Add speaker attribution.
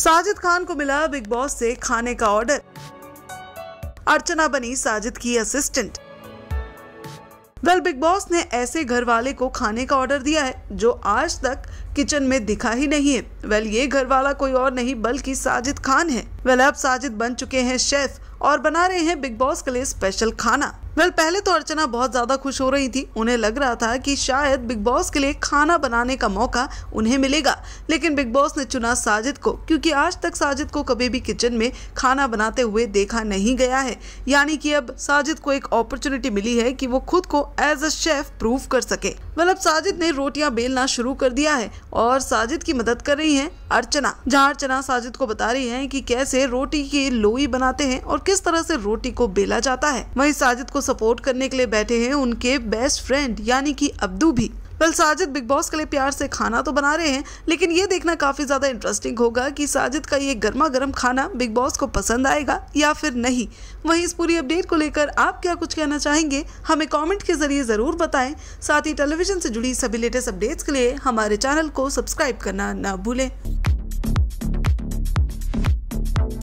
Speaker 1: साजिद खान को मिला big boss से खाने का ऑर्डर अर्चना बनी साजिद की असिस्टेंट वेल बिग बॉस ने ऐसे घर वाले को खाने का ऑर्डर दिया है जो आज तक किचन में दिखा ही नहीं है वेल ये घर वाला कोई और नहीं बल्कि साजिद खान है वेल अब साजिद बन चुके हैं शेफ और बना रहे हैं बिग बॉस के लिए स्पेशल खाना वेल पहले तो अर्चना बहुत ज्यादा खुश हो रही थी उन्हें लग रहा था कि शायद बिग बॉस के लिए खाना बनाने का मौका उन्हें मिलेगा लेकिन बिग बॉस ने चुना साजिद को क्योंकि आज तक साजिद को कभी भी किचन में खाना बनाते हुए देखा नहीं गया है यानी कि अब साजिद को एक अपॉर्चुनिटी मिली है कि वो खुद को एज अ शेफ प्रूव कर सके वेल अब साजिद ने रोटियां बेलना शुरू कर दिया है और साजिद की मदद कर रही हैं अर्चना जहां अर्चना साजिद को बता रही हैं कि कैसे रोटी की लोई बनाते हैं और किस तरह से रोटी को बेला जाता है वहीं साजिद को सपोर्ट करने के लिए बैठे हैं उनके बेस्ट फ्रेंड यानी कि अब्दू भी वेल साजिद बिग बॉस के लिए प्यार से खाना तो बना रहे हैं लेकिन ये देखना काफ़ी ज़्यादा इंटरेस्टिंग होगा कि साजिद का ये गर्मा गर्म खाना बिग बॉस को पसंद आएगा या फिर नहीं वहीं इस पूरी अपडेट को लेकर आप क्या कुछ कहना चाहेंगे हमें कॉमेंट के जरिए ज़रूर बताएं साथ ही टेलीविजन से जुड़ी सभी लेटेस्ट अपडेट्स के लिए हमारे चैनल को सब्सक्राइब करना ना भूलें